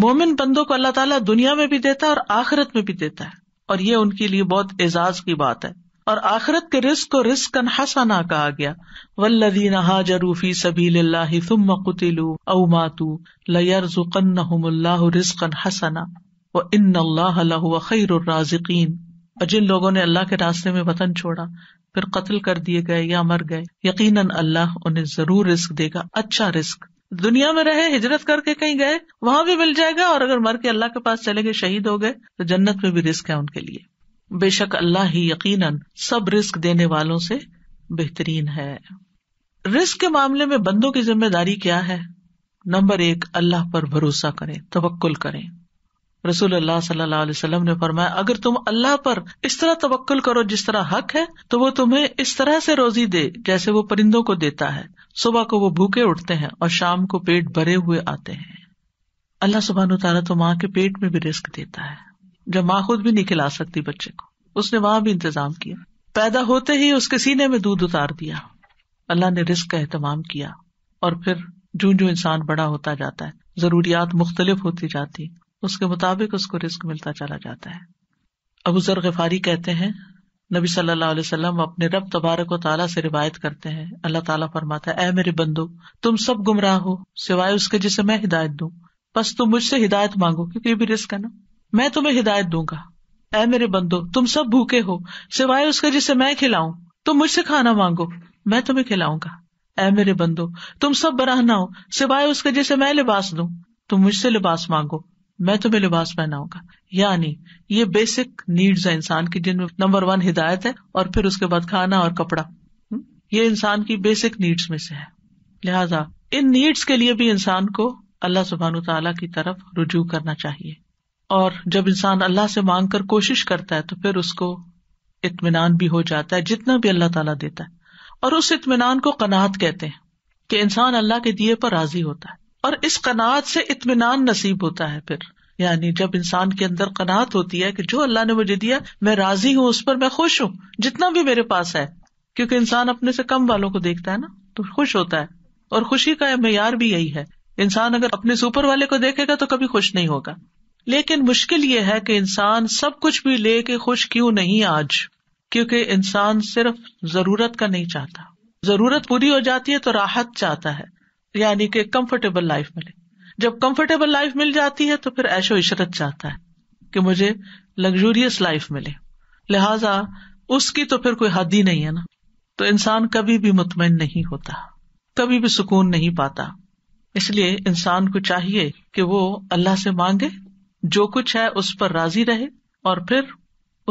मोमिन बंदों को अल्लाह ताला दुनिया में भी देता है और आखिरत में भी देता है और ये उनके लिए बहुत एजाज की बात है और आखिरत के रिस्क को रिस्क हसना कहा गया वल्लदीन हाजरूफी सबी लाम कुतिलू अमातू लयरजुकन्नहुमुल्लाह रिस्कन हसना व इन अल्लाह खैरजिकीन और जिन लोगों ने अल्लाह के रास्ते में वतन छोड़ा फिर कत्ल कर दिए गए या मर गए यकीनन अल्लाह उन्हें जरूर रिस्क देगा अच्छा रिस्क दुनिया में रहे हिजरत करके कहीं गए वहां भी मिल जाएगा और अगर मर के अल्लाह के पास चले गए शहीद हो गए तो जन्नत में भी रिस्क है उनके लिए बेशक अल्लाह ही यकीन सब रिस्क देने वालों से बेहतरीन है रिस्क के मामले में बंदों की जिम्मेदारी क्या है नंबर एक अल्लाह पर भरोसा करें तवक्ल करें रसूल अल्लाह सल्लल्लाहु अलैहि वसल्लम ने फरमाया अगर तुम अल्लाह पर इस तरह तवक्ल करो जिस तरह हक है तो वो तुम्हें इस तरह से रोजी दे जैसे वो परिंदों को देता है सुबह को वो भूखे उठते हैं और शाम को पेट भरे हुए आते हैं अल्लाह सुबह तला तो माँ के पेट में भी रिस्क देता है जब माँ खुद भी नहीं खिला सकती बच्चे को उसने वहां भी इंतजाम किया पैदा होते ही उसके सीने में दूध उतार दिया अल्लाह ने रिस्क का एहतमाम किया और फिर जो जो इंसान बड़ा होता जाता है जरूरियात मुख्तलिफ होती जाती उसके मुताबिक उसको रिस्क मिलता चला जाता है अबू जर गफारी कहते हैं नबी सल्लल्लाहु अलैहि वसल्लम अपने रब तबारक ताला से रिवायत करते हैं अल्लाह ताला फरमाता है ऐ मेरे बंदो तुम सब गुमराह हो सिवाय उसके जिसे मैं हिदायत दूं बस तुम मुझसे हिदायत मांगो क्योंकि ये भी रिस्क है ना मैं तुम्हें हिदायत दूंगा ऐ मेरे बंदो तुम सब भूखे हो सिवाय उसके जिसे मैं खिलाऊ तुम मुझसे खाना मांगो मैं तुम्हें खिलाऊंगा ऐ मेरे बंदो तुम सब बराहना हो सिवाय उसके जिसे मैं लिबास दूं तुम मुझसे लिबास मांगो मैं तुम्हें तो लिबास पहनाऊंगा यानी ये बेसिक नीड्स है इंसान की जिनमें नंबर वन हिदायत है और फिर उसके बाद खाना और कपड़ा हम्म? ये इंसान की बेसिक नीड्स में से है लिहाजा इन नीड्स के लिए भी इंसान को अल्लाह सुबहान तला की तरफ रुजू करना चाहिए और जब इंसान अल्लाह से मांग कर कोशिश करता है तो फिर उसको इतमान भी हो जाता है जितना भी अल्लाह तला देता है और उस इतमान को कनात कहते हैं कि इंसान अल्लाह के दिए पर राजी होता है और इस कनात से इतमान नसीब होता है फिर यानी जब इंसान के अंदर कनात होती है कि जो अल्लाह ने मुझे दिया मैं राजी हूँ उस पर मैं खुश हूँ जितना भी मेरे पास है क्योंकि इंसान अपने से कम वालों को देखता है ना तो खुश होता है और खुशी का मैार भी यही है इंसान अगर अपने से ऊपर वाले को देखेगा तो कभी खुश नहीं होगा लेकिन मुश्किल ये है कि इंसान सब कुछ भी ले के खुश क्यों नहीं आज क्योंकि इंसान सिर्फ जरूरत का नहीं चाहता जरूरत पूरी हो जाती है तो राहत चाहता है यानी कि कंफर्टेबल लाइफ मिले जब कंफर्टेबल लाइफ मिल जाती है तो फिर ऐशो इशरत चाहता है कि मुझे लग्जूरियस लाइफ मिले लिहाजा उसकी तो फिर कोई हद ही नहीं है ना तो इंसान कभी भी मुतमिन नहीं होता कभी भी सुकून नहीं पाता इसलिए इंसान को चाहिए कि वो अल्लाह से मांगे जो कुछ है उस पर राजी रहे और फिर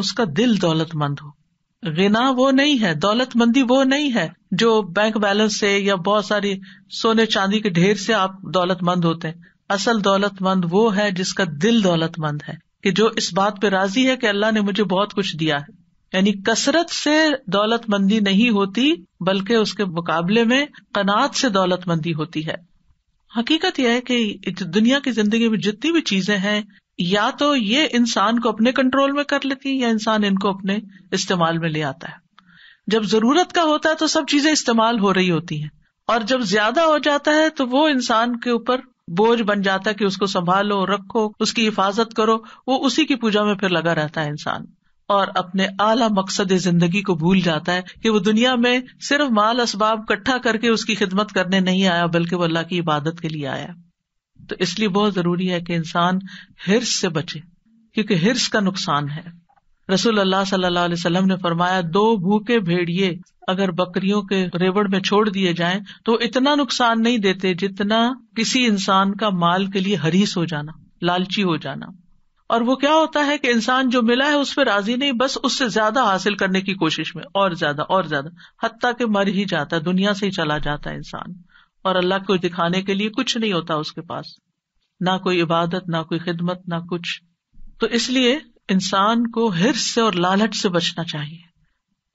उसका दिल दौलतमंद हो गिना वो नहीं है दौलतमंदी वो नहीं है जो बैंक बैलेंस से या बहुत सारी सोने चांदी के ढेर से आप दौलतमंद होते हैं असल दौलतमंद वो है जिसका दिल दौलतमंद है कि जो इस बात पे राजी है कि अल्लाह ने मुझे बहुत कुछ दिया है यानी कसरत से दौलतमंदी नहीं होती बल्कि उसके मुकाबले में कनात से दौलतमंदी होती है हकीकत यह है कि दुनिया की जिंदगी में जितनी भी चीजें हैं या तो ये इंसान को अपने कंट्रोल में कर लेती है या इंसान इनको अपने इस्तेमाल में ले आता है जब जरूरत का होता है तो सब चीजें इस्तेमाल हो रही होती है और जब ज्यादा हो जाता है तो वो इंसान के ऊपर बोझ बन जाता है कि उसको संभालो रखो उसकी हिफाजत करो वो उसी की पूजा में फिर लगा रहता है इंसान और अपने आला मकसद जिंदगी को भूल जाता है कि वो दुनिया में सिर्फ माल असबाब इकट्ठा करके उसकी खिदमत करने नहीं आया बल्कि वो अल्लाह की इबादत के लिए आया तो इसलिए बहुत जरूरी है कि इंसान हिर्स से बचे क्योंकि हिर्स का नुकसान है रसूल अल्लाह सल्लल्लाहु अलैहि वसल्लम ने फरमाया दो भूखे भेड़िए अगर बकरियों के रेवड़ में छोड़ दिए जाए तो इतना नुकसान नहीं देते जितना किसी इंसान का माल के लिए हरीस हो जाना लालची हो जाना और वो क्या होता है कि इंसान जो मिला है उस पर राजी नहीं बस उससे ज्यादा हासिल करने की कोशिश में और ज्यादा और ज्यादा हत्या के मर ही जाता है दुनिया से ही चला जाता है इंसान और अल्लाह को दिखाने के लिए कुछ नहीं होता उसके पास ना कोई इबादत ना कोई खिदमत ना कुछ तो इसलिए इंसान को हिर से और लालच से बचना चाहिए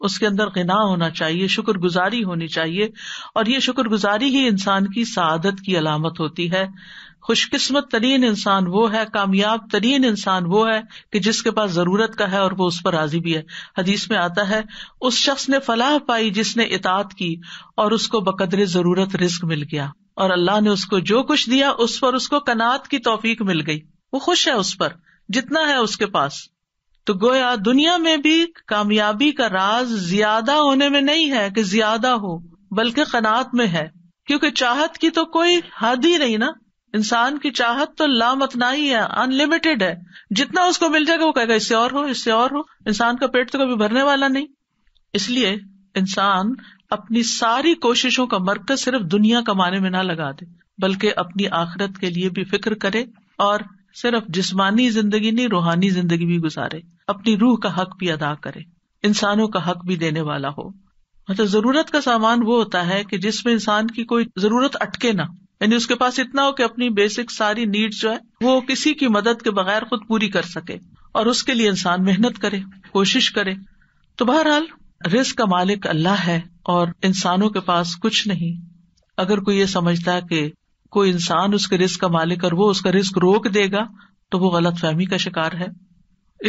उसके अंदर गिना होना चाहिए शुक्रगुजारी होनी चाहिए और ये शुक्रगुजारी ही इंसान की सादत की अलामत होती है खुशकिस्मत तरीन इंसान वो है कामयाब तरीन इंसान वो है कि जिसके पास जरूरत का है और वो उस पर राजी भी है हदीस में आता है उस शख्स ने फलाह पाई जिसने इतात की और उसको बकदर जरूरत रिस्क मिल गया और अल्लाह ने उसको जो कुछ दिया उस पर उसको कनात की तोफीक मिल गई वो खुश है उस पर जितना है उसके पास तो गोया दुनिया में भी कामयाबी का राज ज्यादा होने में नहीं है कि ज्यादा हो बल्कि कनात में है क्योंकि चाहत की तो कोई हद ही नहीं ना इंसान की चाहत तो लामतना ही है अनलिमिटेड है जितना उसको मिल जाएगा वो कहेगा इससे और हो इससे और हो इंसान का पेट तो कभी भरने वाला नहीं इसलिए इंसान अपनी सारी कोशिशों का मरकज सिर्फ दुनिया कमाने में ना लगा दे बल्कि अपनी आखिरत के लिए भी फिक्र करे और सिर्फ जिसमानी जिंदगी नहीं रूहानी जिंदगी भी गुजारे अपनी रूह का हक भी अदा करे इंसानों का हक भी देने वाला हो मतलब जरूरत का सामान वो होता है कि जिसमें इंसान की कोई जरूरत अटके ना यानी उसके पास इतना हो कि अपनी बेसिक सारी नीड जो है वो किसी की मदद के बगैर खुद पूरी कर सके और उसके लिए इंसान मेहनत करे कोशिश करे तो बहरहाल रिस्क का मालिक अल्लाह है और इंसानों के पास कुछ नहीं अगर कोई ये समझता है कि कोई इंसान उसके रिस्क का मालिक और वो उसका रिस्क रोक देगा तो वो गलत फहमी का शिकार है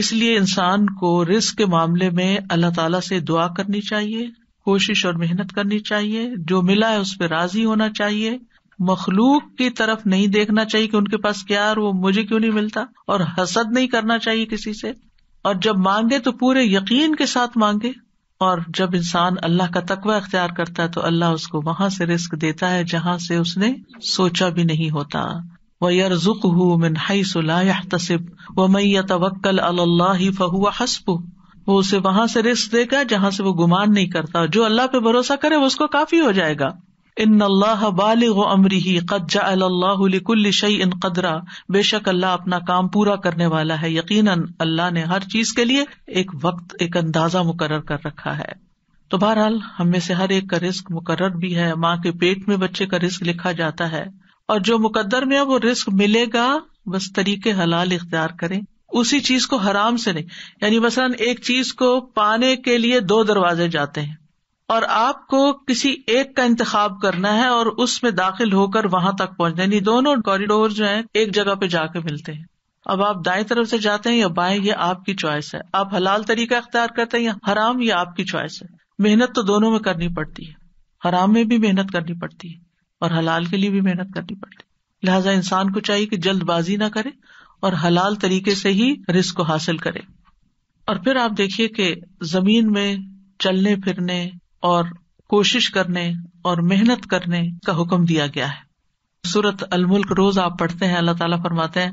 इसलिए इंसान को रिस्क के मामले में अल्लाह ताला से दुआ करनी चाहिए कोशिश और मेहनत करनी चाहिए जो मिला है उस पर राजी होना चाहिए मखलूक की तरफ नहीं देखना चाहिए कि उनके पास क्या और वो मुझे क्यों नहीं मिलता और हसद नहीं करना चाहिए किसी से और जब मांगे तो पूरे यकीन के साथ मांगे और जब इंसान अल्लाह का तकवा अख्तियार करता है तो अल्लाह उसको वहां से रिस्क देता है जहां से उसने सोचा भी नहीं होता वह यरजुक तसिब व मैं तवक्ल अल्लाह ही फहुआ हसबू वो उसे वहां से रिस्क देगा जहां से वो गुमान नहीं करता जो अल्लाह पे भरोसा करे वो उसको काफी हो जाएगा इन अल्लाह बालिग अमरी ही कद जाकुल शई इन कदरा बेशक अल्लाह अपना काम पूरा करने वाला है यकीन अल्लाह ने हर चीज के लिए एक वक्त एक अंदाजा मुकर कर रखा है तो बहरहाल हम में से हर एक का रिस्क मुकर भी है माँ के पेट में बच्चे का रिस्क लिखा जाता है और जो मुकदर में है वो रिस्क मिलेगा बस तरीके हलाल इख्तियार करें उसी चीज को हराम से नहीं यानी मसलन एक चीज को पाने के लिए दो दरवाजे जाते हैं और आपको किसी एक का इंतखाब करना है और उसमें दाखिल होकर वहां तक पहुंचना यानी दोनों कॉरिडोर जो है एक जगह पे जाके मिलते हैं अब आप दाए तरफ से जाते हैं या बाएं ये आपकी च्वाइस है आप हलाल तरीका अख्तियार करते हैं या हराम ये आपकी च्वाइस है मेहनत तो दोनों में करनी पड़ती है हराम में भी मेहनत करनी पड़ती है और हलाल के लिए भी मेहनत करनी पड़ती है लिहाजा इंसान को चाहिए कि जल्दबाजी ना करे और हलाल तरीके से ही रिस्क को हासिल करे और फिर आप देखिए कि जमीन में चलने फिरने और कोशिश करने और मेहनत करने का हुक्म दिया गया है सूरत अलमुल्क रोज आप पढ़ते हैं अल्लाह ताला फरमाते हैं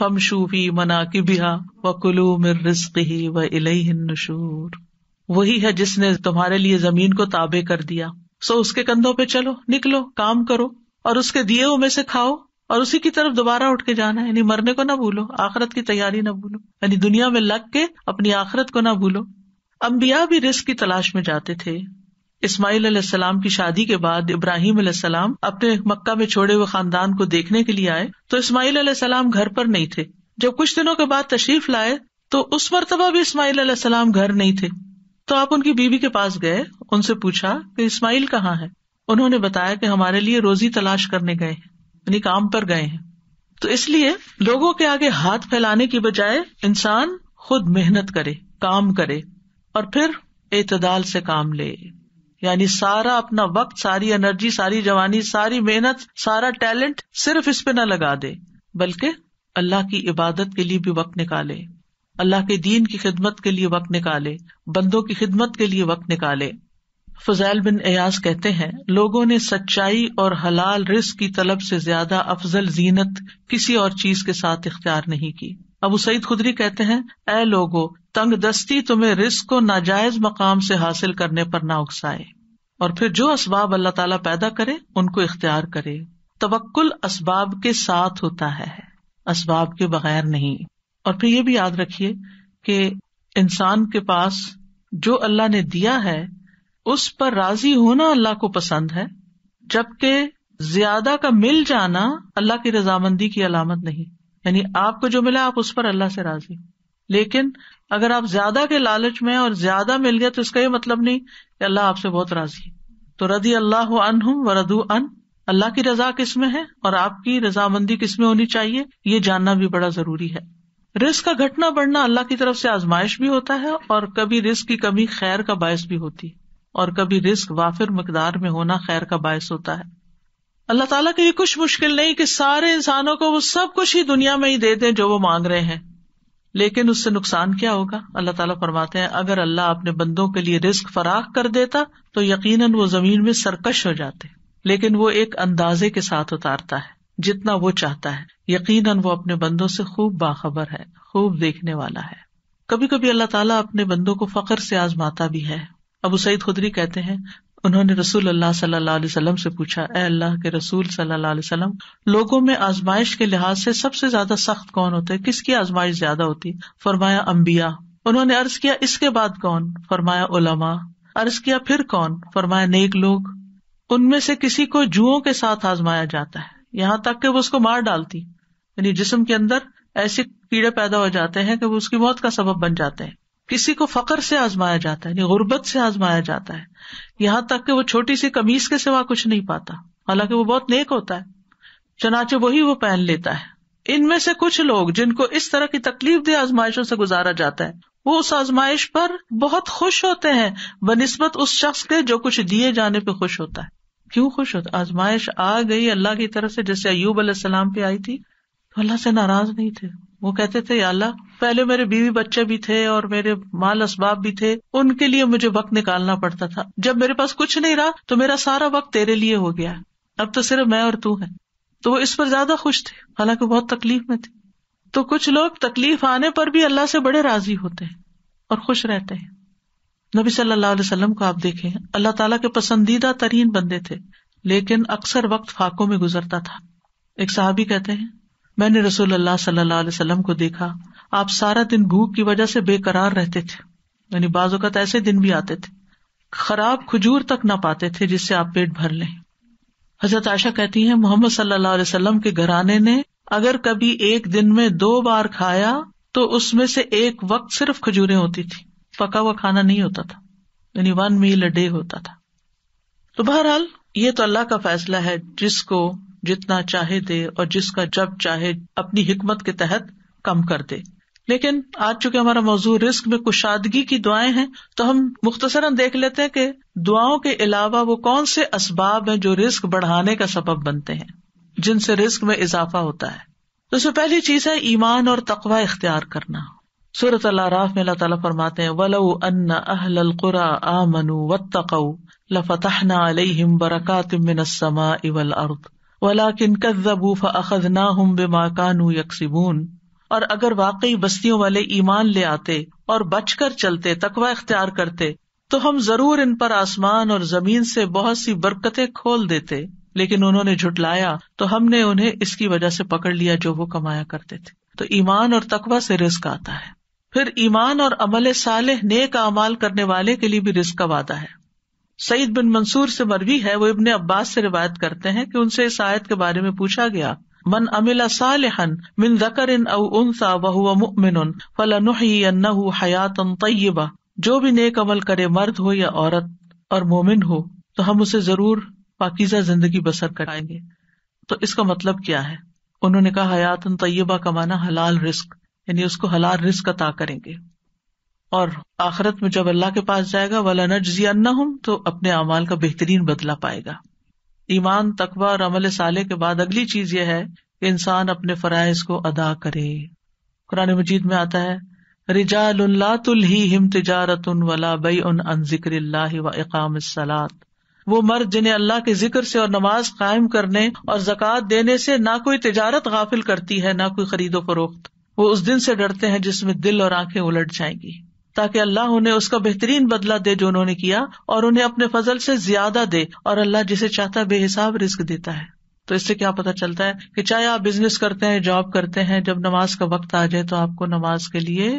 फमशूफी मना कि बिहा व कुलू मिर रिस्की व इलेनशूर वही है जिसने तुम्हारे लिए जमीन को ताबे कर दिया सो उसके कंधों पे चलो निकलो काम करो और उसके दिए हुए में से खाओ और उसी की तरफ दोबारा उठ के जाना है यानी मरने को ना भूलो आखरत की तैयारी ना भूलो यानी दुनिया में लग के अपनी आखरत को ना भूलो अम्बिया भी रिस्क की तलाश में जाते थे इस्माईल सलाम की शादी के बाद इब्राहिम सलाम अपने मक्का में छोड़े हुए खानदान को देखने के लिए आए तो इस्माईल सलाम घर पर नहीं थे जब कुछ दिनों के बाद तशरीफ लाए तो उस मरतबा भी इस्माईल सलाम घर नहीं थे तो आप उनकी बीबी के पास गए उनसे पूछा की इस्माइल कहाँ है उन्होंने बताया कि हमारे लिए रोजी तलाश करने गए है यानी काम पर गए है तो इसलिए लोगों के आगे हाथ फैलाने की बजाय इंसान खुद मेहनत करे काम करे और फिर एतदाल से काम ले यानी सारा अपना वक्त सारी एनर्जी सारी जवानी सारी मेहनत सारा टैलेंट सिर्फ इस पे ना लगा दे बल्कि अल्लाह की इबादत के लिए भी वक्त निकाले अल्लाह के दीन की खिदमत के लिए वक्त निकाले बंदों की खिदमत के लिए वक्त निकाले फजैल बिन एयाज कहते हैं लोगों ने सच्चाई और हलाल रिस्क की तलब से ज्यादा अफजल जीनत किसी और चीज के साथ इख्तियार नहीं की अबू सईद खुदरी कहते हैं ए लोगो तंग दस्ती तुम्हे रिस्क को नाजायज मकाम से हासिल करने पर ना उकसाए और फिर जो असबाब अल्लाह ताला पैदा करे उनको इख्तियार करे तवक्ल असबाब के साथ होता है असबाब के बगैर नहीं और फिर ये भी याद रखिए कि इंसान के पास जो अल्लाह ने दिया है उस पर राजी होना अल्लाह को पसंद है जबकि ज्यादा का मिल जाना अल्लाह की रजामंदी की अलामत नहीं यानी आपको जो मिला आप उस पर अल्लाह से राजी लेकिन अगर आप ज्यादा के लालच में और ज्यादा मिल गया तो इसका ये मतलब नहीं कि अल्लाह आपसे बहुत राजी है तो रदी अल्लाह अन हूं व रदू अन अल्लाह की रजा किस में है और आपकी रजामंदी किस में होनी चाहिए ये जानना भी बड़ा जरूरी है रिस्क का घटना बढ़ना अल्लाह की तरफ से आजमाइश भी होता है और कभी रिस्क की कमी खैर का बायस भी होती है और कभी रिस्क वाफिर मकदार में होना खैर का बायस होता है अल्लाह ताला के ये कुछ मुश्किल नहीं कि सारे इंसानों को वो सब कुछ ही दुनिया में ही दे दें जो वो मांग रहे हैं लेकिन उससे नुकसान क्या होगा अल्लाह ताला फरमाते हैं अगर अल्लाह अपने बंदों के लिए रिस्क फराख कर देता तो यकीनन वो जमीन में सरकश हो जाते लेकिन वो एक अंदाजे के साथ उतारता है जितना वो चाहता है यकीनन वो अपने बंदों से खूब बाखबर है खूब देखने वाला है कभी कभी अल्लाह ताला अपने बंदों को फकर से आजमाता भी है अबू सईद खुदरी कहते हैं उन्होंने रसूल अल्लाह सल्लल्लाहु अलैहि वसल्लम से पूछा ए अल्लाह के रसूल सल्लल्लाहु अलैहि वसल्लम लोगों में आजमाइश के लिहाज से सबसे ज्यादा सख्त कौन होते किसकी आजमाइश ज्यादा होती फरमाया अम्बिया उन्होंने अर्ज किया इसके बाद कौन फरमाया उलमा अर्ज किया फिर कौन फरमाया नेक लोग उनमें से किसी को जुओं के साथ आजमाया जाता है यहाँ तक के वो उसको मार डालती यानी जिसम के अंदर ऐसे कीड़े पैदा हो जाते हैं कि वो उसकी मौत का सबब बन जाते हैं किसी को फकर से आजमाया जाता है गुर्बत से आजमाया जाता है यहाँ तक कि वो छोटी सी कमीज के सिवा कुछ नहीं पाता हालांकि वो बहुत नेक होता है चनाचे वही वो पहन लेता है इनमें से कुछ लोग जिनको इस तरह की तकलीफ दे आजमाइशों से गुजारा जाता है वो उस आजमाइश पर बहुत खुश होते हैं बनस्बत उस शख्स के जो कुछ दिए जाने पर खुश होता है क्यों खुश होता आजमाइश आ गई अल्लाह की तरफ से जैसे अयूब अल्लाम पे आई थी तो अल्लाह से नाराज नहीं थे वो कहते थे अल्लाह पहले मेरे बीवी बच्चे भी थे और मेरे माल असबाब भी थे उनके लिए मुझे वक्त निकालना पड़ता था जब मेरे पास कुछ नहीं रहा तो मेरा सारा वक्त तेरे लिए हो गया अब तो सिर्फ मैं और तू है तो वो इस पर ज्यादा खुश थे हालांकि बहुत तकलीफ में थी तो कुछ लोग तकलीफ आने पर भी अल्लाह से बड़े राजी होते हैं और खुश रहते हैं नबी सल्लल्लाहु अलैहि वसल्लम को आप देखें अल्लाह ताला के पसंदीदा तरीन बंदे थे लेकिन अक्सर वक्त फाकों में गुजरता था एक साहबी कहते हैं मैंने रसूल अल्लाह सल्लल्लाहु अलैहि वसल्लम को देखा आप सारा दिन भूख की वजह से बेकरार रहते थे यानी बाजोकत ऐसे दिन भी आते थे खराब खजूर तक ना पाते थे जिससे आप पेट भर लें हजरत आशा कहती है मोहम्मद सल्लल्लाहु अलैहि के घराने ने अगर कभी एक दिन में दो बार खाया तो उसमें से एक वक्त सिर्फ खजूरें होती थी पका हुआ खाना नहीं होता था यानी वन मील अ डे होता था तो बहरहाल ये तो अल्लाह का फैसला है जिसको जितना चाहे दे और जिसका जब चाहे अपनी हिकमत के तहत कम कर दे लेकिन आज चूंकि हमारा मौजूद रिस्क में कुशादगी की दुआएं हैं तो हम मुख्तसरा देख लेते हैं कि दुआओं के अलावा वो कौन से असबाब हैं जो रिस्क बढ़ाने का सबब बनते हैं जिनसे रिस्क में इजाफा होता है तो इसमें पहली चीज है ईमान और तकवा इख्तियार करना सूरत अल्लाह में अल्लाह ताला फरमाते हैं वलो अन्ना अहल कुरा आमनु वत्तकऊ लफतहना अलैहिम बरकात मिनस्समा इवल अर्द वला किन कबू फ़ज़ ना हम बे माकानू यकसिबून और अगर वाकई बस्तियों वाले ईमान ले आते और बचकर चलते तकवा इख्तियार करते तो हम जरूर इन पर आसमान और जमीन से बहुत सी बरकतें खोल देते लेकिन उन्होंने झुटलाया तो हमने उन्हें इसकी वजह से पकड़ लिया जो वो कमाया करते थे तो ईमान और तकवा से रिस्क आता है फिर ईमान और अमल साल नेक अमाल करने वाले के लिए भी रिस्क का वादा है सईद बिन मंसूर से मरवी है वो इबन अब्बास से रिवायत करते हैं कि उनसे इस आयत के बारे में पूछा गया मन अमिला सालहन मिन जकर इन अनसा वह फल फलन हयातन तय्यबा जो भी नेक अमल करे मर्द हो या औरत और मोमिन हो तो हम उसे जरूर पाकिजा जिंदगी बसर कराएंगे तो इसका मतलब क्या है उन्होंने कहा हयातन तय्यबा का माना हलाल रिस्क यानी उसको हलाल रिस्क अता करेंगे और आखिरत में जब अल्लाह के पास जाएगा वाला नजी अन्ना हम तो अपने अमाल का बेहतरीन बदला पाएगा ईमान तकबा और अमल साले के बाद अगली चीज यह है कि इंसान अपने फराइज को अदा करे कुरान मजीद में आता है रिजा हिम तिजारत वला बई उन अन जिक्र व इकाम सलात वो मर्द जिन्हें अल्लाह के जिक्र से और नमाज कायम करने और जक़ात देने से ना कोई तजारत गाफिल करती है ना कोई खरीदो फरोख्त वो उस दिन से डरते हैं जिसमें दिल और आंखें उलट जाएंगी ताकि अल्लाह उन्हें उसका बेहतरीन बदला दे जो उन्होंने किया और उन्हें अपने फजल से ज्यादा दे और अल्लाह जिसे चाहता बेहिसाब रिस्क देता है तो इससे क्या पता चलता है कि चाहे आप बिजनेस करते हैं जॉब करते हैं जब नमाज का वक्त आ जाए तो आपको नमाज के लिए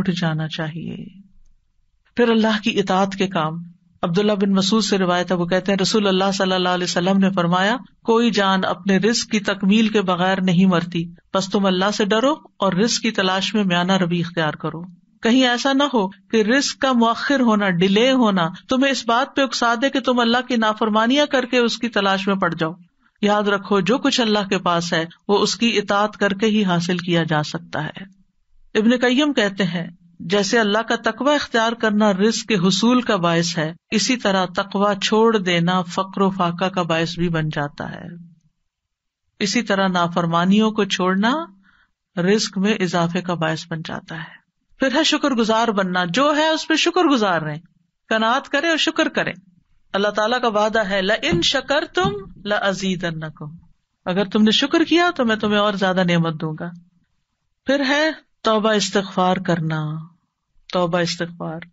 उठ जाना चाहिए फिर अल्लाह की इतात के काम अब्दुल्ला बिन मसूद से रिवायत है वो कहते हैं रसूल अल्लाह सल्लल्लाहु अलैहि वसल्लम ने फरमाया कोई जान अपने रिस्क की तकमील के बगैर नहीं मरती बस तुम अल्लाह से डरो और रिस्क की तलाश में म्याना रवि इख्तियार करो कहीं ऐसा ना हो कि रिस्क का मौखिर होना डिले होना तुम्हें इस बात पे उकसा दे कि तुम अल्लाह की नाफरमानिया करके उसकी तलाश में पड़ जाओ याद रखो जो कुछ अल्लाह के पास है वो उसकी इतात करके ही हासिल किया जा सकता है इबन कईम कहते हैं जैसे अल्लाह का तकवा इख्तियार करना रिस्क के हसूल का बायस है इसी तरह तकवा छोड़ देना फक्र फाका का बायस भी बन जाता है इसी तरह नाफरमानियों को छोड़ना रिस्क में इजाफे का बायस बन जाता है फिर है शुक्र गुजार बनना जो है उस पर शुक्र गुजार रहे कनात करे और शुक्र करें अल्लाह ताला का वादा है ल इन शकर तुम ल अजीद अगर तुमने शुक्र किया तो मैं तुम्हें और ज्यादा नेमत दूंगा फिर है तोबा इस्तार करना तोबा इस्तार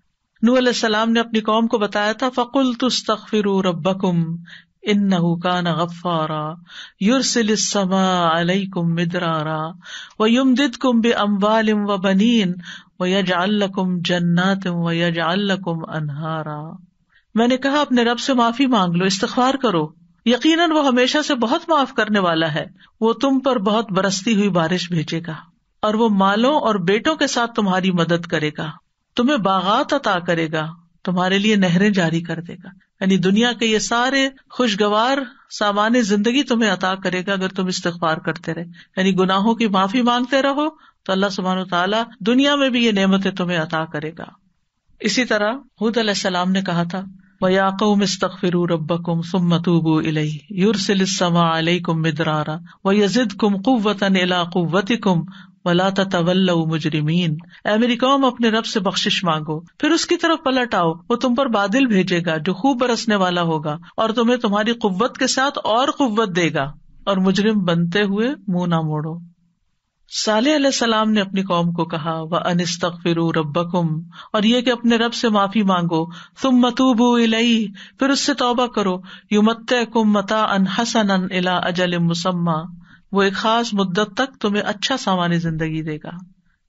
नू ने अपनी कौम को बताया था फकुल तुस्तफिर इन नहुकान गफ्फारा युरसिलमा अलैकुम कुम बे अम्बालिम व बनीन वयजाकुम जन्नत वयजाकुम अनहारा मैंने कहा अपने रब से माफी मांग लो इस्तफार करो यकीनन वो हमेशा से बहुत माफ करने वाला है वो तुम पर बहुत बरसती हुई बारिश भेजेगा और वो मालों और बेटों के साथ तुम्हारी मदद करेगा तुम्हें बागात अता करेगा तुम्हारे लिए नहरें जारी कर देगा यानी दुनिया के ये सारे खुशगवार सामान्य जिंदगी तुम्हें अता करेगा अगर तुम इस्तफार करते रहे यानी गुनाहों की माफी मांगते रहो तो अल्लाह सुबहान तला दुनिया में भी ये नेमतें तुम्हें अता करेगा इसी तरह हूद अलैहिस्सलाम ने कहा था वयाकुम इस्तफिर रबकुम सुमतूबू इलैहिदरारा व यजिद कुम कुतन इला कुतिकुम वला तवल्ल मुजरिमीन ए मेरी कौम अपने रब से बख्शिश मांगो फिर उसकी तरफ पलट आओ वो तुम पर बादल भेजेगा जो खूब बरसने वाला होगा और तुम्हें तुम्हारी कुव्वत के साथ और कुव्वत देगा और मुजरिम बनते हुए मुंह ना मोड़ो साले सलाम ने अपनी कौम को कहा व अनिस्तक फिर और यह कि अपने रब से माफी मांगो तुम मतूब इलई फिर उससे तोबा करो युमत कुम मता अन हसन इला अजल मुसम्मा वो एक खास मुद्दत तक तुम्हें अच्छा सामान्य जिंदगी देगा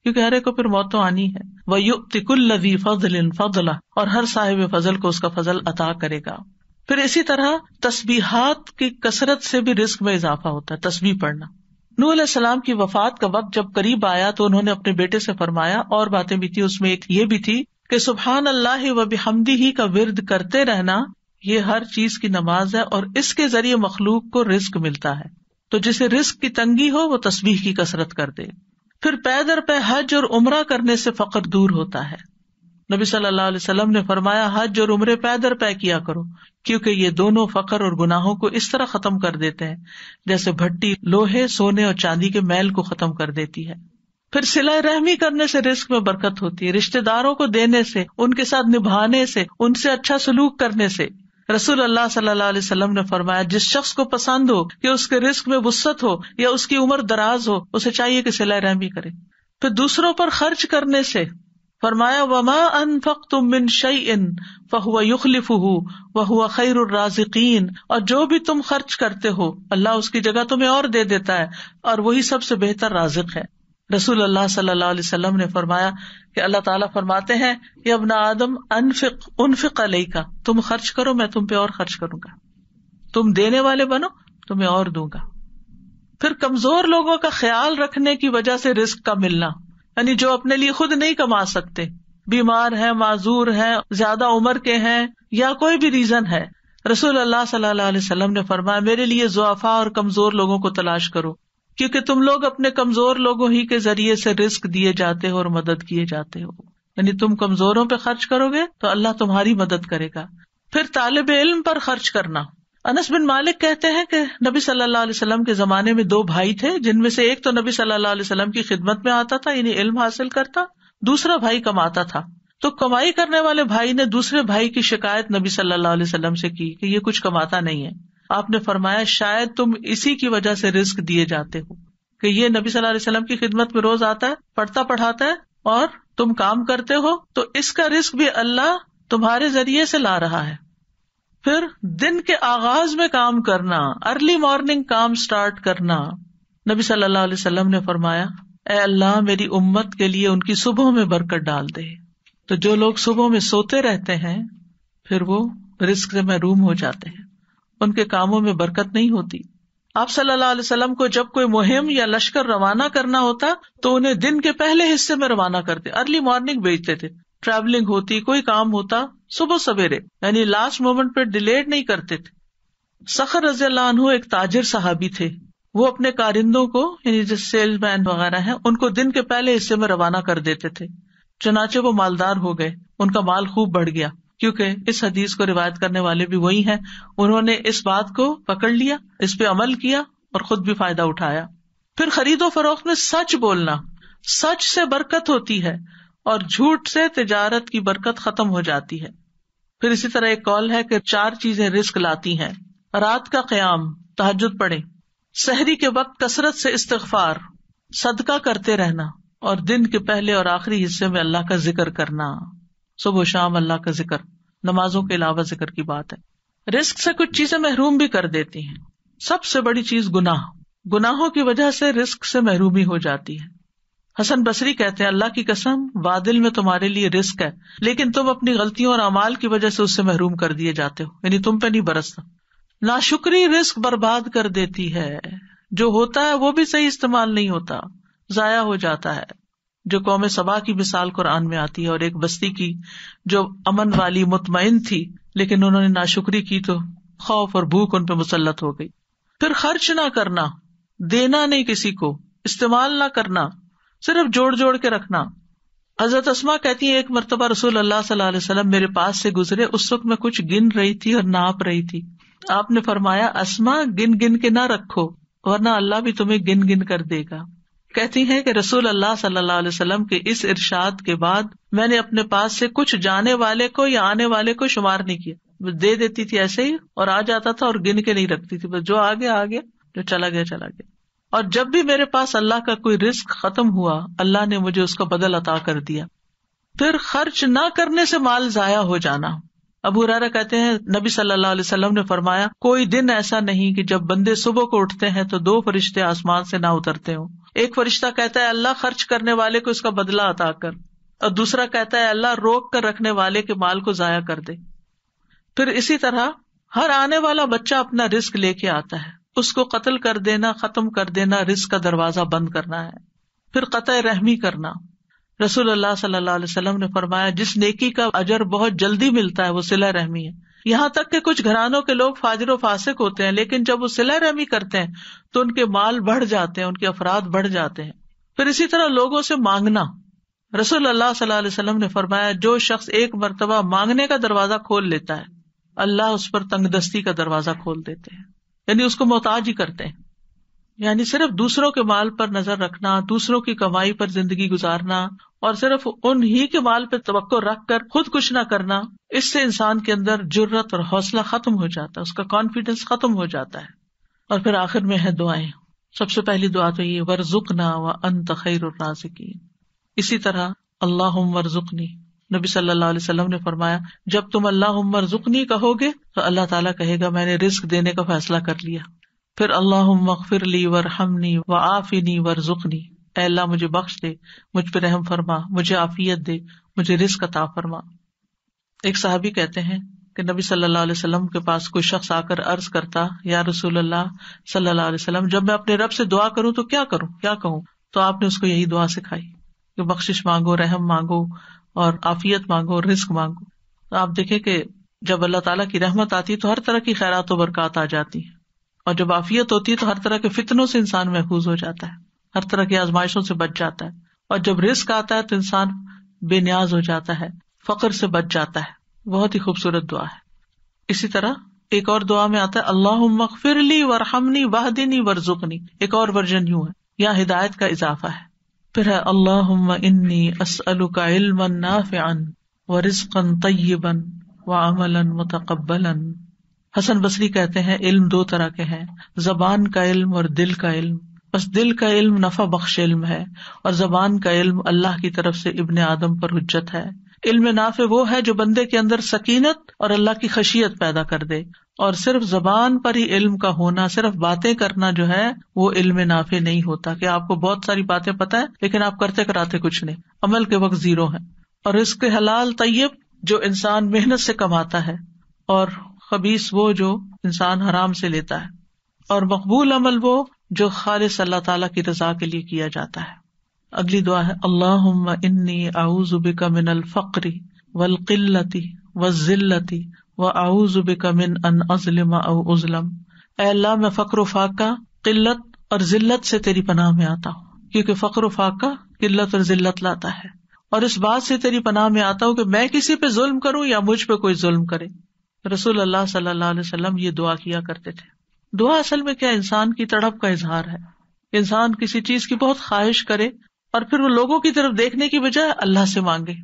क्योंकि हरे को फिर मौत तो आनी है वह युक्तिकुल्लवी फजल फजला और हर साहिब फजल को उसका फजल अता करेगा फिर इसी तरह तस्बीहात की कसरत से भी रिस्क में इजाफा होता है तस्बी पढ़ना नूह सलाम की वफात का वक्त जब करीब आया तो उन्होंने अपने बेटे से फरमाया और बातें भी थी उसमें एक ये भी थी कि सुबहान अल्लाह व बिहमदी ही का विरद करते रहना ये हर चीज की नमाज है और इसके जरिए मखलूक को रिस्क मिलता है तो जिसे रिस्क की तंगी हो वो तस्वीर की कसरत कर दे फिर पैदर पे हज और उम्र करने से फकर दूर होता है नबी सल्लल्लाहु अलैहि वसल्लम ने फरमाया हज और उम्र पैदर तय किया करो क्योंकि ये दोनों फकर और गुनाहों को इस तरह खत्म कर देते हैं जैसे भट्टी लोहे सोने और चांदी के मैल को खत्म कर देती है फिर सिलाई रहमी करने से रिस्क में बरकत होती है रिश्तेदारों को देने से उनके साथ निभाने से उनसे अच्छा सलूक करने से रसूल अल्लाह सल्लल्लाहु अलैहि वसल्लम ने फरमाया जिस शख्स को पसंद हो कि उसके रिस्क में वुस्सत हो या उसकी उम्र दराज हो उसे चाहिए कि सिलाई रहमी करे फिर दूसरों पर खर्च करने से फरमाया वमा अनफक तुम बिन शई इन फहुआ युखलिफ वहुआ खैर राजिकीन और जो भी तुम खर्च करते हो अल्लाह उसकी जगह तुम्हें और दे देता है और वही सबसे बेहतर राजिक है रसूल अल्लाह सल्लल्लाहु ने फरमाया कि अल्लाह ताला फरमाते हैं कि अपना आदम अनफिक उनफिक अलई का तुम खर्च करो मैं तुम पे और खर्च करूंगा तुम देने वाले बनो तुम्हें और दूंगा फिर कमजोर लोगों का ख्याल रखने की वजह से रिस्क का मिलना यानी जो अपने लिए खुद नहीं कमा सकते बीमार हैं माजूर हैं ज्यादा उम्र के हैं या कोई भी रीजन है रसूल अल्लाह सल्लल्लाहु अलैहि वसल्लम ने फरमाया मेरे लिए जुआफा और कमजोर लोगों को तलाश करो क्योंकि तुम लोग अपने कमजोर लोगों ही के जरिए से रिस्क दिए जाते हो और मदद किए जाते हो यानी तुम कमजोरों पे खर्च करोगे तो अल्लाह तुम्हारी मदद करेगा फिर तालब इल्म पर खर्च करना अनस बिन मालिक कहते हैं कि नबी सल्लल्लाहु अलैहि वसल्लम के जमाने में दो भाई थे जिनमें से एक तो नबी सल्लल्लाहु अलैहि वसल्लम की खिदमत में आता था यानी इल्म हासिल करता दूसरा भाई कमाता था तो कमाई करने वाले भाई ने दूसरे भाई की शिकायत नबी सल्लल्लाहु अलैहि वसल्लम से की कि ये कुछ कमाता नहीं है आपने फरमाया शायद तुम इसी की वजह से रिस्क दिए जाते हो कि ये नबी सल्लल्लाहु अलैहि वसल्लम की खिदमत में रोज आता है पढ़ता पढ़ाता है और तुम काम करते हो तो इसका रिस्क भी अल्लाह तुम्हारे जरिए से ला रहा है फिर दिन के आगाज में काम करना अर्ली मॉर्निंग काम स्टार्ट करना नबी सल्लल्लाहु अलैहि वसल्लम ने फरमाया ए अल्लाह मेरी उम्मत के लिए उनकी सुबह में बरकत डाल दे तो जो लोग सुबह में सोते रहते हैं फिर वो रिस्क से महरूम हो जाते हैं उनके कामों में बरकत नहीं होती आप सल्लल्लाहु अलैहि वसल्लम को जब कोई मुहिम या लश्कर रवाना करना होता तो उन्हें दिन के पहले हिस्से में रवाना करते अर्ली मॉर्निंग भेजते थे ट्रैवलिंग होती कोई काम होता सुबह सवेरे यानी लास्ट मोमेंट पे डिलेड नहीं करते थे सखर रज एक ताजिर साहबी थे वो अपने कारिंदों को यानी जो सेल्समैन वगैरह हैं उनको दिन के पहले हिस्से में रवाना कर देते थे चनाचे वो मालदार हो गए उनका माल खूब बढ़ गया क्योंकि इस हदीस को रिवायत करने वाले भी वही हैं उन्होंने इस बात को पकड़ लिया इस पे अमल किया और खुद भी फायदा उठाया फिर खरीदो फरोख्त में सच बोलना सच से बरकत होती है और झूठ से तिजारत की बरकत खत्म हो जाती है फिर इसी तरह एक कॉल है कि चार चीजें रिस्क लाती हैं रात का क्याम तहजद पड़े सहरी के वक्त कसरत से इस्तफार सदका करते रहना और दिन के पहले और आखिरी हिस्से में अल्लाह का जिक्र करना सुबह शाम अल्लाह का जिक्र नमाजों के अलावा जिक्र की बात है रिस्क से कुछ चीजें महरूम भी कर देती हैं सबसे बड़ी चीज गुनाह गुनाहों की वजह से रिस्क से महरूमी हो जाती है हसन बसरी कहते हैं अल्लाह की कसम बादल में तुम्हारे लिए रिस्क है लेकिन तुम अपनी गलतियों और अमाल की वजह से उससे महरूम कर दिए जाते हो यानी तुम पे नहीं बरसता नाशुक्री रिस्क बर्बाद कर देती है जो होता है वो भी सही इस्तेमाल नहीं होता जाया हो जाता है जो कौम सबा की मिसाल कुरान में आती है और एक बस्ती की जो अमन वाली मुतमिन थी लेकिन उन्होंने नाशुक्री की तो खौफ और भूख उन पर मुसलत हो गई फिर खर्च ना करना देना नहीं किसी को इस्तेमाल ना करना सिर्फ जोड़ जोड़ के रखना हजरत असमा कहती है एक मरतबा रसूल अल्लाह सल्लल्लाहु अलैहि मेरे पास से गुजरे उस वक्त मैं कुछ गिन रही थी और नाप रही थी आपने फरमाया असमा गिन गिन के ना रखो वरना अल्लाह भी तुम्हें गिन गिन कर देगा कहती है कि रसूल अल्लाह सल्लल्लाहु अलैहि वसल्लम के इस इरशाद के बाद मैंने अपने पास से कुछ जाने वाले को या आने वाले को शुमार नहीं किया दे देती थी ऐसे ही और आ जाता था और गिन के नहीं रखती थी बस जो आ गया आ गया जो चला गया चला गया और जब भी मेरे पास अल्लाह का कोई रिस्क खत्म हुआ अल्लाह ने मुझे उसका बदल अता कर दिया फिर खर्च न करने से माल जाया हो जाना अबू हुरारा कहते हैं नबी सल्लल्लाहु अलैहि वसल्लम ने फरमाया कोई दिन ऐसा नहीं कि जब बंदे सुबह को उठते हैं तो दो फरिश्ते आसमान से ना उतरते हो एक फरिश्ता कहता है अल्लाह खर्च करने वाले को उसका बदला अता कर और दूसरा कहता है अल्लाह रोक कर रखने वाले के माल को जाया कर दे फिर इसी तरह हर आने वाला बच्चा अपना रिस्क लेके आता है उसको कत्ल कर देना खत्म कर देना रिस्क का दरवाजा बंद करना है फिर कत रहमी करना रसूल अल्लाह सल्लल्लाहु अलैहि वसल्लम ने फरमाया जिस नेकी का अजर बहुत जल्दी मिलता है वो सिला रहमी है यहाँ तक के कुछ घरानों के लोग फाजिर फासिक होते हैं लेकिन जब वो सिला रहमी करते हैं तो उनके माल बढ़ जाते हैं उनके अफराद बढ़ जाते हैं फिर इसी तरह लोगों से मांगना रसूल अल्लाह सल्लल्लाहु अलैहि वसल्लम ने फरमाया जो शख्स एक मरतबा मांगने का दरवाजा खोल लेता है अल्लाह उस पर तंगदस्ती का दरवाजा खोल देते हैं यानी उसको मोहताज ही करते हैं यानी सिर्फ दूसरों के माल पर नजर रखना दूसरों की कमाई पर जिंदगी गुजारना और सिर्फ उन ही के माल पर तो रख कर खुद कुछ ना करना इससे इंसान के अंदर जुर्रत और हौसला खत्म हो जाता है उसका कॉन्फिडेंस खत्म हो जाता है और फिर आखिर में है दुआएं सबसे पहली दुआ तो ये ना व अंत खैर राजकीन इसी तरह अल्लाह वर्जुकनी नबी सल्लल्लाहु अलैहि वसल्लम ने फरमाया जब तुम अल्लाह उमर जुकनी कहोगे तो अल्लाह ताला कहेगा मैंने रिस्क देने का फैसला कर लिया फिर अल्लाह मखफिर ली वर हमनी व नी वर जुकनी अल्लाह मुझे बख्श दे मुझ पर रहम फरमा मुझे आफियत दे मुझे रिस्क अता फरमा एक साहबी कहते हैं कि नबी सल्लल्लाहु अलैहि वसल्लम के पास कोई शख्स आकर अर्ज करता या रसूल अल्लाह सल्लल्लाहु अलैहि वसल्लम जब मैं अपने रब से दुआ करूं तो क्या करूं क्या कहूं तो आपने उसको यही दुआ सिखाई कि बख्शिश मांगो रहम मांगो और आफियत मांगो और रिस्क मांगो तो आप देखें कि जब अल्लाह ताला की रहमत आती है तो हर तरह की खैरात बरकत आ जाती है और जब आफियत होती है तो हर तरह के फितनों से इंसान महफूज हो जाता है हर तरह की आजमाइशों से बच जाता है और जब रिस्क आता है तो इंसान बेनियाज हो जाता है फकर से बच जाता है बहुत ही खूबसूरत दुआ है इसी तरह एक और दुआ में आता है अल्लाह मखफिरली वरहमनी वाहदिनी वरजुकनी एक और वर्जन यूं है यहाँ हिदायत का इजाफा है फिर है अल्लाह इन्नी असअलु का इल्म नाफियान व रिस्कन तयबन व अमलन मुतकबलन हसन बसरी कहते हैं इल्म दो तरह के हैं जबान का इल्म और दिल का इल्म बस दिल का इल्म नफा बख्श इल्म है और जबान का इल्म अल्लाह की तरफ से इब्न आदम पर हजत है इल्म नाफे वो है जो बंदे के अंदर सकीनत और अल्लाह की खशियत पैदा कर दे और सिर्फ जबान पर ही इल्म का होना सिर्फ बातें करना जो है वो इल्म नाफे नहीं होता कि आपको बहुत सारी बातें पता है लेकिन आप करते कराते कुछ नहीं अमल के वक्त जीरो है और इसके हलाल तयब जो इंसान मेहनत से कमाता है और खबीस वो जो इंसान हराम से लेता है और मकबूल अमल वो जो खालिद अल्लाह तला की रजा के लिए किया जाता है अगली दुआ है अल्लाह इन्नी आउजुबिका मिन अल फ़क्री वल किल्लती व जिल्लती व आउजुबिका मिन अन अजलम अउ उजलम अल्लाह मैं फ़क्र फाका किल्लत और जिल्लत से तेरी पनाह में आता हूँ क्योंकि फकर फाका किल्लत और जिल्लत लाता है और इस बात से तेरी पनाह में आता हूँ कि मैं किसी पे जुल्म करूँ या मुझ पे कोई जुल्म करे रसूल अल्लाह सल्लल्लाहु अलैहि वसल्लम ये दुआ किया करते थे दुआ असल में क्या इंसान की तड़प का इजहार है इंसान किसी चीज की बहुत ख्वाहिश करे और फिर वो लोगों की तरफ देखने की बजाय अल्लाह से मांगे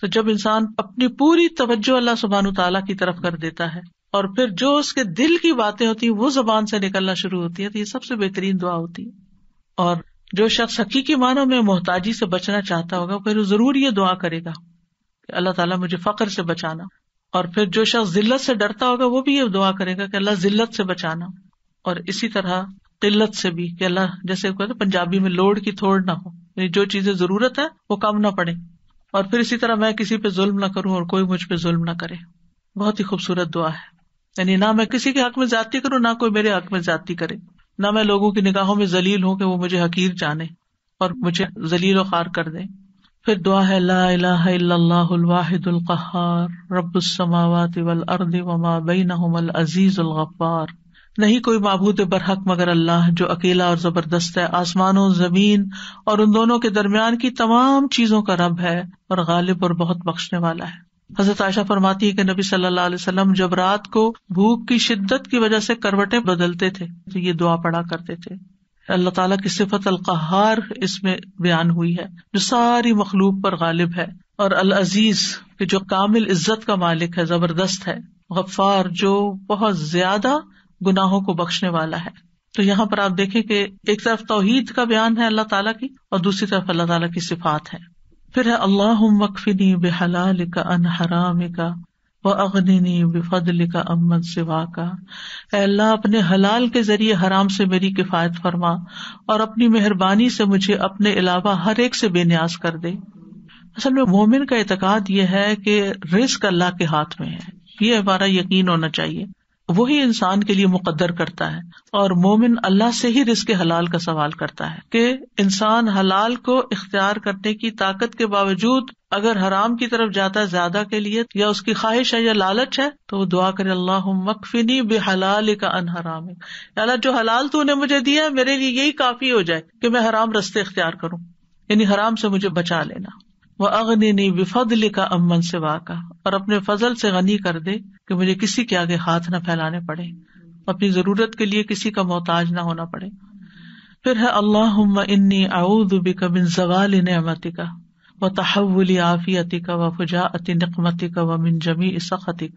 तो जब इंसान अपनी पूरी तवज्जो अल्लाह सुबहान तला की तरफ कर देता है और फिर जो उसके दिल की बातें होती है वो जबान से निकलना शुरू होती है तो ये सबसे बेहतरीन दुआ होती है और जो शख्स हकीकी मानो में मोहताजी से बचना चाहता होगा फिर जरूर ये दुआ करेगा कि अल्लाह ताला मुझे फकर से बचाना और फिर जो शख्स जिल्लत से डरता होगा वो भी ये दुआ करेगा कि अल्लाह जिल्लत से बचाना और इसी तरह किल्लत से भी कि अल्लाह जैसे कहते पंजाबी में लोड की थोड़ ना हो जो चीजें जरूरत है वो कम ना पड़े और फिर इसी तरह मैं किसी पे जुल्म ना करूं और कोई मुझ पे जुल्म ना करे बहुत ही खूबसूरत दुआ है यानी ना मैं किसी के हक में जाती करूं ना कोई मेरे हक में जाती करे ना मैं लोगों की निगाहों में जलील हूं कि वो मुझे हकीर जाने और मुझे जलील खार कर दे फिर दुआ है लाहिदुल्हार रबात वल अर्द वमा बई नहमल अजीज उल गफ्फार नहीं कोई मबूद बरहक मगर अल्लाह जो अकेला और जबरदस्त है आसमानों जमीन और उन दोनों के दरमियान की तमाम चीजों का रब है और गालिब और बहुत बख्शने वाला है हजरत आशा फरमाती है कि नबी सल्लल्लाहु अलैहि वसल्लम जब रात को भूख की शिद्दत की वजह से करवटें बदलते थे तो ये दुआ पड़ा करते थे अल्लाह ताला की सिफत अलकहार इसमें बयान हुई है जो सारी मखलूक पर गालिब है और अल अजीज के जो कामिल इज्जत का मालिक है जबरदस्त है गफ्फार जो बहुत ज्यादा गुनाहों को बख्शने वाला है तो यहाँ पर आप देखें कि एक तरफ तोहीद का बयान है अल्लाह ताला की और दूसरी तरफ अल्लाह ताला की सिफात है फिर है अल्लाह वक्फिनी बेहलाल का अन हराम का व अगनिनी बेफदल का अमन सिवा का अल्लाह अपने हलाल के जरिए हराम से मेरी किफायत फरमा और अपनी मेहरबानी से मुझे अपने अलावा हर एक से बेन्यास कर दे असल में मोमिन का एतकाद यह है कि रिस्क अल्लाह के हाथ में है ये हमारा यकीन होना चाहिए वही इंसान के लिए मुकदर करता है और मोमिन अल्लाह से ही रिस्क हलाल का सवाल करता है कि इंसान हलाल को इख्तियार करने की ताकत के बावजूद अगर हराम की तरफ जाता है ज्यादा के लिए या उसकी ख्वाहिश है या लालच है तो वो दुआ करे अल्लाह मकफिनी बे हलाल का अन हराम अल्लाह जो हलाल तू ने मुझे दिया है मेरे लिए यही काफी हो जाए कि मैं हराम रस्ते इख्तियार करूँ यानी हराम से मुझे बचा लेना वह अगनी बेफदल का अमन से वाका और अपने फजल से गनी कर दे कि मुझे किसी के आगे हाथ न फैलाने पड़े अपनी जरूरत के लिए किसी का मोहताज न होना पड़े फिर है अल्लाह इन्नी आऊदुबी का बिन जवाल नमती का व तहवली आफियती का व फुजा अति नकमती का व मिन जमी सखती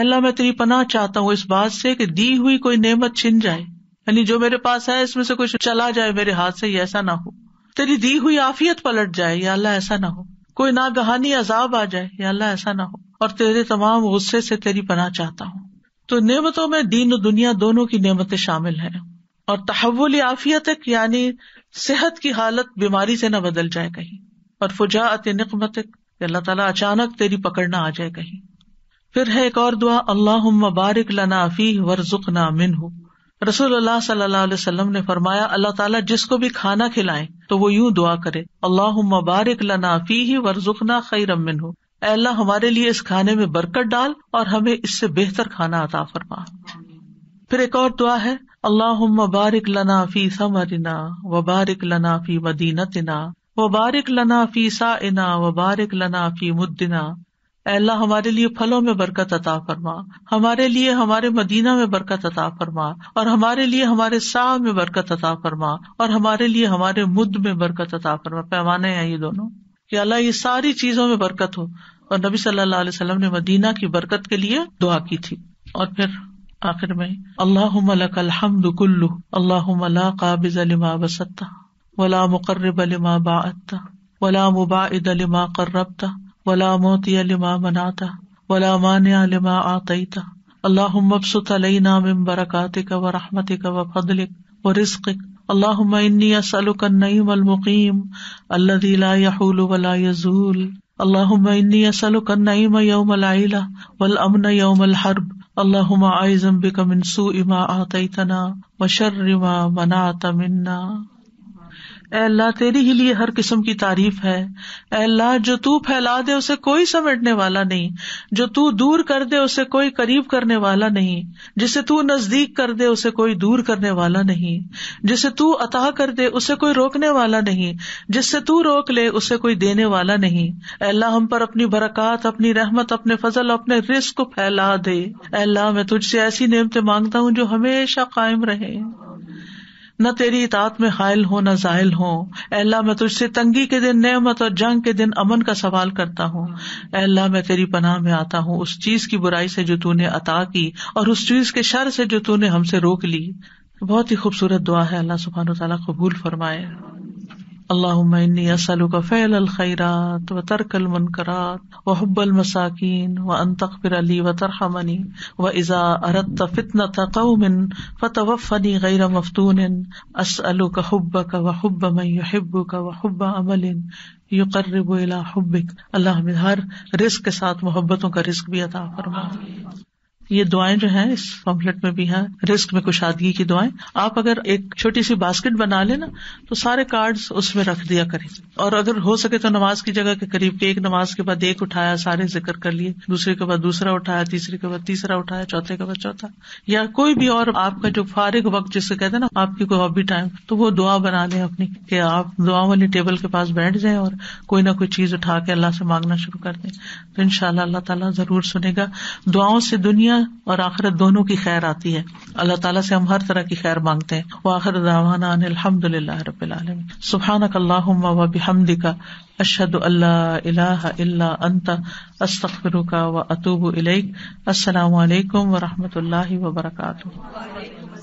अल्लाह मैं तेरी पनाह चाहता हूँ इस बात से कि दी हुई कोई नेमत छिन जाए यानी जो मेरे पास है इसमें से कुछ चला जाए मेरे हाथ से ऐसा ना हो तेरी दी हुई आफियत पलट जाए या अल्लाह ऐसा ना हो कोई नागहानी अजाब आ जाए या अल्लाह ऐसा ना हो और तेरे तमाम गुस्से से तेरी पनाह चाहता हूँ तो नेमतों में दीन और दुनिया दोनों की नेमतें शामिल हैं और तहवल आफियत यानी सेहत की हालत बीमारी से न बदल जाए कहीं और फुजात नकमत अल्लाह ताला अचानक तेरी पकड़ना आ जाए कहीं फिर है एक और दुआ अल्लाह मुबारक लना फी वर्जुक ना मिन हूँ रसूलुल्लाह सल्लल्लाहु अलैहि वसल्लम ने फरमाया अल्लाह ताला जिसको भी खाना खिलाए तो वो यूं दुआ करे अल्लाह मुबारक लना फी ही वर्जुकना खैरम मिन हो अल्लाह हमारे लिए इस खाने में बरकत डाल और हमें इससे बेहतर खाना अता फरमा फिर एक और दुआ है अल्लाह मुबारक लना फी समरिना वबारक लना फी मदीनतना वबारक लना फी सा इना वबारक लना फी मुद्दिना अल्लाह हमारे लिए फलों में बरकत अता फरमा हमारे लिए हमारे मदीना में बरकत अता फरमा और हमारे लिए हमारे साह में बरकत अता फरमा और हमारे लिए हमारे मुद्द में बरकत अता फरमा पैमाने हैं ये दोनों कि अल्लाह ये सारी चीजों में बरकत हो और नबी सल्लल्लाहु अलैहि वसल्लम ने मदीना की बरकत के लिए दुआ की थी और फिर आखिर में अल्लाहमदुल्लु अल्लाह काबिज अलिमा बसत्ता वला मुकर्रब अलिमा बाअत्ता वला मुबाइद अलिमा कर्रबता वला मोती लिमा मनाता वला मान लिमा आतईता अल्लाह मबसुत अलना मिम बरकत का व रहमत का व फदलिक व रिस्क अल्लाह इन्नी असलकन्नईम अलमुकीम अल्ला यहूल वला यजूल अल्लाह इन्नी असलकन्नईम यौम अला वल अमन यौम हर्ब अल्लाह आइजम बिकमिनसू इमा आतना व शर्रिमा मना तमिन्ना अल्लाह तेरी ही लिए हर किस्म की तारीफ है अल्लाह जो तू फैला दे उसे कोई समेटने वाला नहीं जो तू दूर कर दे उसे कोई करीब करने वाला नहीं जिसे तू नजदीक कर दे उसे कोई दूर करने वाला नहीं जिसे तू अता कर दे उसे कोई रोकने वाला नहीं जिससे तू रोक ले उसे कोई देने वाला नहीं अल्लाह हम पर अपनी बरकत अपनी रहमत अपने फजल अपने रिस्क को फैला दे अल्लाह मैं तुझसे ऐसी नेमतें मांगता हूँ जो हमेशा कायम रहे न तेरी इतात में हायल हो न जायल हो अल्लाह मैं तुझसे तंगी के दिन नेमत और जंग के दिन अमन का सवाल करता हूँ अल्लाह मैं तेरी पनाह में आता हूँ उस चीज की बुराई से जो तूने अता की और उस चीज के शर से जो तूने हमसे रोक ली बहुत ही खूबसूरत दुआ है अल्लाह सुबहान तला कबूल फरमाए अल्लाह इन्नी असलुका फ़ैल अलखैरात व तर्क अलमनकरात व हब्बल मसाकिन व अन तकफिर अली व तरहमनी व इज़ा अरत फितना तकउमिन फ़तवफ़नी गैर मफतून असअलुका हुब्बक व हुब्ब मन युहिब्बुक व हुब्ब अमलिन युकर्रिबु इला हुब्बिक अल्लाह हमें हर रिस्क के साथ मोहब्बतों का रिस्क भी अता फरमा ये दुआएं जो है इस पॉम्पलेट में भी है रिस्क में कुशादगी की दुआएं आप अगर एक छोटी सी बास्केट बना लेना तो सारे कार्ड्स उसमें रख दिया करें और अगर हो सके तो नमाज की जगह के करीब एक नमाज के बाद एक उठाया सारे जिक्र कर लिए दूसरे के बाद दूसरा उठाया तीसरे के बाद तीसरा उठाया चौथे के बाद चौथा या कोई भी और आपका जो फारिग वक्त जिसे कहते हैं ना आपकी कोई हॉबी टाइम तो वो दुआ बना ले अपनी कि आप दुआ वाली टेबल के पास बैठ जाए और कोई ना कोई चीज उठा के अल्लाह से मांगना शुरू कर दे तो इनशाला अल्लाह तला जरूर सुनेगा दुआओं से दुनिया दुनिया और आखिरत दोनों की खैर आती है अल्लाह ताला से हम हर तरह की खैर मांगते हैं वो आखिर दावाना अलहमदुल्ला रबालम सुबहानक अल्लाहुम्मा व बिहमदिका अशहद अल्लाह इलाहा इल्ला अंता अस्तगफिरुका व अतूबु इलैक अस्सलाम वालेकुम व रहमतुल्लाहि व बरकातुहू